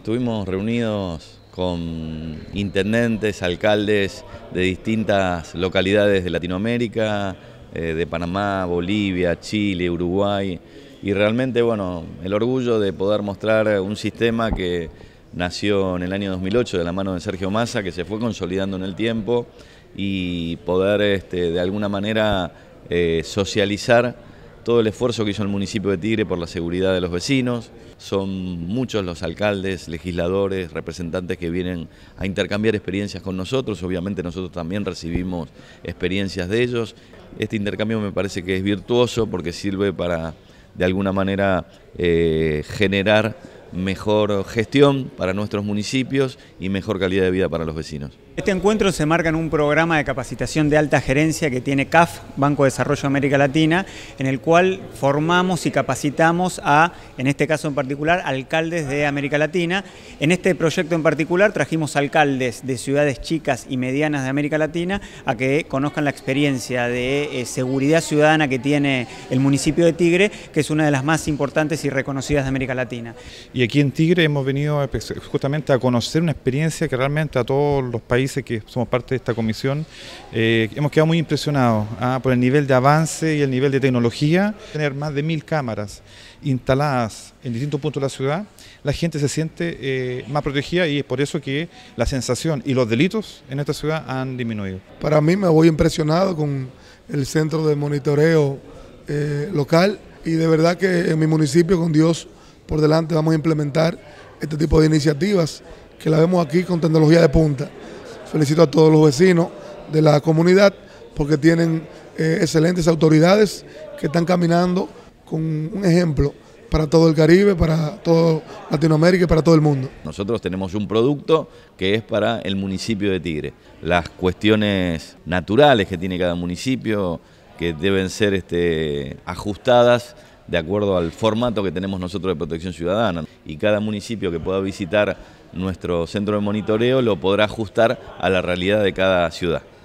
Estuvimos reunidos con intendentes, alcaldes de distintas localidades de Latinoamérica, eh, de Panamá, Bolivia, Chile, Uruguay, y realmente, bueno, el orgullo de poder mostrar un sistema que nació en el año 2008 de la mano de Sergio Massa, que se fue consolidando en el tiempo, y poder este, de alguna manera eh, socializar todo el esfuerzo que hizo el municipio de Tigre por la seguridad de los vecinos. Son muchos los alcaldes, legisladores, representantes que vienen a intercambiar experiencias con nosotros. Obviamente nosotros también recibimos experiencias de ellos. Este intercambio me parece que es virtuoso porque sirve para, de alguna manera, eh, generar mejor gestión para nuestros municipios y mejor calidad de vida para los vecinos. Este encuentro se marca en un programa de capacitación de alta gerencia que tiene CAF, Banco de Desarrollo de América Latina, en el cual formamos y capacitamos a, en este caso en particular, alcaldes de América Latina. En este proyecto en particular trajimos alcaldes de ciudades chicas y medianas de América Latina a que conozcan la experiencia de eh, seguridad ciudadana que tiene el municipio de Tigre, que es una de las más importantes y reconocidas de América Latina. Y aquí en Tigre hemos venido justamente a conocer una experiencia que realmente a todos los países que somos parte de esta comisión eh, hemos quedado muy impresionados ¿ah? por el nivel de avance y el nivel de tecnología. Tener más de mil cámaras instaladas en distintos puntos de la ciudad, la gente se siente eh, más protegida y es por eso que la sensación y los delitos en esta ciudad han disminuido. Para mí me voy impresionado con el centro de monitoreo eh, local y de verdad que en mi municipio con Dios por delante vamos a implementar este tipo de iniciativas que la vemos aquí con tecnología de punta. Felicito a todos los vecinos de la comunidad porque tienen eh, excelentes autoridades que están caminando con un ejemplo para todo el Caribe, para toda Latinoamérica y para todo el mundo. Nosotros tenemos un producto que es para el municipio de Tigre. Las cuestiones naturales que tiene cada municipio, que deben ser este, ajustadas de acuerdo al formato que tenemos nosotros de protección ciudadana. Y cada municipio que pueda visitar nuestro centro de monitoreo lo podrá ajustar a la realidad de cada ciudad.